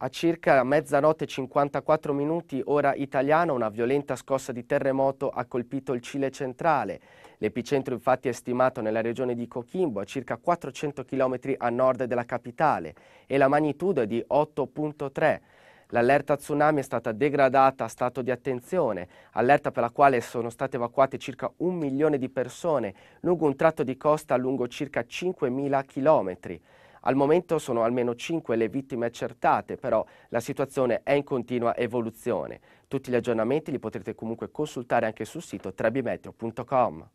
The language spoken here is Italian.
A circa mezzanotte e 54 minuti ora italiana una violenta scossa di terremoto ha colpito il Cile centrale. L'epicentro infatti è stimato nella regione di Coquimbo, a circa 400 km a nord della capitale, e la magnitudo è di 8.3. L'allerta tsunami è stata degradata a stato di attenzione, allerta per la quale sono state evacuate circa un milione di persone lungo un tratto di costa lungo circa 5.000 chilometri. Al momento sono almeno 5 le vittime accertate, però la situazione è in continua evoluzione. Tutti gli aggiornamenti li potrete comunque consultare anche sul sito trebimeteo.com.